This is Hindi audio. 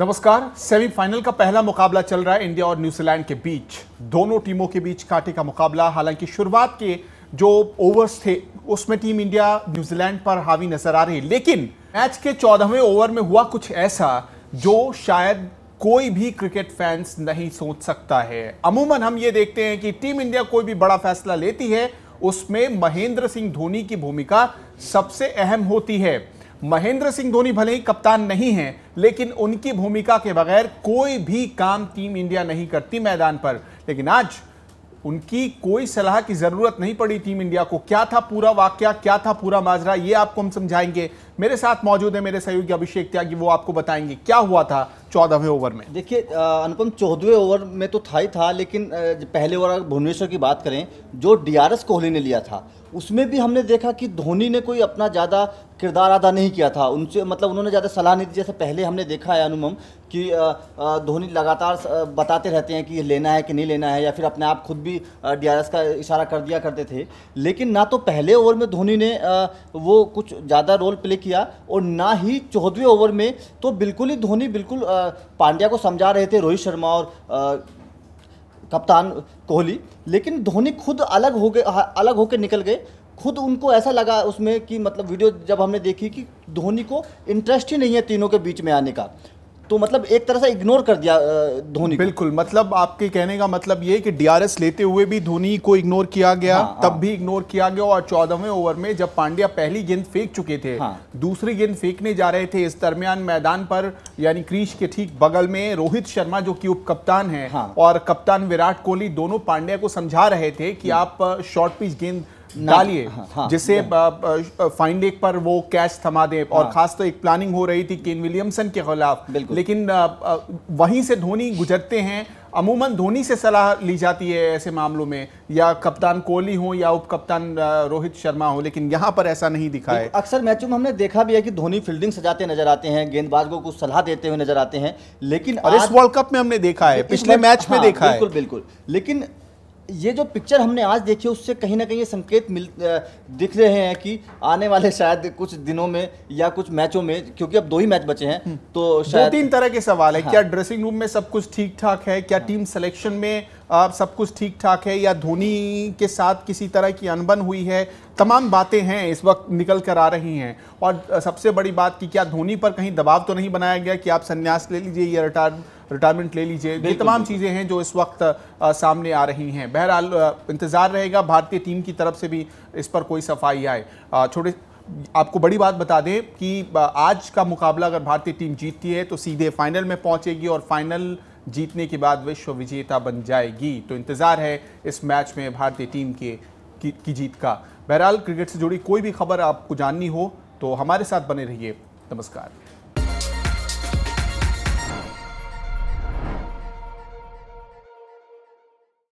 नमस्कार सेमीफाइनल का पहला मुकाबला चल रहा है इंडिया और न्यूजीलैंड के बीच दोनों टीमों के बीच कांटे का मुकाबला हालांकि शुरुआत के जो ओवर्स थे उसमें टीम इंडिया न्यूजीलैंड पर हावी नजर आ रही लेकिन मैच के चौदहवें ओवर में हुआ कुछ ऐसा जो शायद कोई भी क्रिकेट फैंस नहीं सोच सकता है अमूमन हम ये देखते हैं कि टीम इंडिया कोई भी बड़ा फैसला लेती है उसमें महेंद्र सिंह धोनी की भूमिका सबसे अहम होती है महेंद्र सिंह धोनी भले ही कप्तान नहीं है लेकिन उनकी भूमिका के बगैर कोई भी काम टीम इंडिया नहीं करती मैदान पर लेकिन आज उनकी कोई सलाह की जरूरत नहीं पड़ी टीम इंडिया को क्या था पूरा वाक्य क्या था पूरा माजरा ये आपको हम समझाएंगे मेरे साथ मौजूद है मेरे सहयोगी अभिषेक त्यागी वो आपको बताएंगे क्या हुआ था चौदहवें ओवर में देखिए अनुपम चौदहवें ओवर में तो था ही था लेकिन पहले ओवर भुवनेश्वर की बात करें जो डीआरएस कोहली ने लिया था उसमें भी हमने देखा कि धोनी ने कोई अपना ज़्यादा किरदार अदा नहीं किया था उनसे मतलब उन्होंने ज़्यादा सलाह नहीं दी जैसे पहले हमने देखा है अनुमम कि धोनी लगातार बताते रहते हैं कि ये लेना है कि नहीं लेना है या फिर अपने आप खुद भी डीआरएस का इशारा कर दिया करते थे लेकिन ना तो पहले ओवर में धोनी ने वो कुछ ज़्यादा रोल प्ले किया किया और ना ही चौदहवें ओवर में तो बिल्कुल ही धोनी बिल्कुल पांड्या को समझा रहे थे रोहित शर्मा और कप्तान कोहली लेकिन धोनी खुद अलग हो गए अलग होकर निकल गए खुद उनको ऐसा लगा उसमें कि मतलब वीडियो जब हमने देखी कि धोनी को इंटरेस्ट ही नहीं है तीनों के बीच में आने का तो मतलब एक तरह से इग्नोर कर दिया धोनी बिल्कुल मतलब आपके कहने का मतलब ये कि डीआरएस लेते हुए भी धोनी को इग्नोर किया गया हाँ, हाँ। तब हाँ। भी इग्नोर किया गया और चौदहवें ओवर में जब पांड्या पहली गेंद फेंक चुके थे हाँ। दूसरी गेंद फेंकने जा रहे थे इस दरमियान मैदान पर यानी क्रीश के ठीक बगल में रोहित शर्मा जो की उप कप्तान है हाँ। और कप्तान विराट कोहली दोनों पांड्या को समझा रहे थे कि हाँ। आप शॉर्ट पिच गेंद डालिए हाँ, हाँ, जिससे जिसे फाइन लेग पर वो कैच थमा दे और हाँ। खास तो एक प्लानिंग हो रही थी केन विलियमसन के खिलाफ लेकिन वहीं से धोनी गुजरते हैं अमूमन धोनी से सलाह ली जाती है ऐसे मामलों में या कप्तान कोहली हो या उप कप्तान रोहित शर्मा हो लेकिन यहाँ पर ऐसा नहीं दिखा है अक्सर मैचों में हमने देखा भी है कि धोनी फील्डिंग सजाते नजर आते हैं गेंदबाज को कुछ सलाह देते हुए नजर आते हैं लेकिन और इस वर्ल्ड कप में हमने देखा है पिछले मैच में देखा है बिल्कुल बिल्कुल लेकिन ये जो पिक्चर हमने आज देखी उससे कहीं ना कहीं ये संकेत मिल दिख रहे हैं कि आने वाले शायद कुछ दिनों में या कुछ मैचों में क्योंकि अब दो ही मैच बचे हैं हम्म। तो शायद दो तीन तरह के सवाल है हाँ। क्या ड्रेसिंग रूम में सब कुछ ठीक ठाक है क्या हाँ। टीम सिलेक्शन में आप सब कुछ ठीक ठाक है या धोनी के साथ किसी तरह की अनबन हुई है तमाम बातें हैं इस वक्त निकल कर आ रही हैं और सबसे बड़ी बात कि क्या धोनी पर कहीं दबाव तो नहीं बनाया गया कि आप संन्यास ले लीजिए या रिटायर रिटायरमेंट ले लीजिए ये तमाम चीज़ें हैं जो इस वक्त आ, सामने आ रही हैं बहरहाल इंतज़ार रहेगा भारतीय टीम की तरफ से भी इस पर कोई सफाई आए छोटे आपको बड़ी बात बता दें कि आज का मुकाबला अगर भारतीय टीम जीतती है तो सीधे फाइनल में पहुंचेगी और फाइनल जीतने के बाद विश्व विजेता बन जाएगी तो इंतज़ार है इस मैच में भारतीय टीम के की, की जीत का बहरहाल क्रिकेट से जुड़ी कोई भी खबर आपको जाननी हो तो हमारे साथ बने रहिए नमस्कार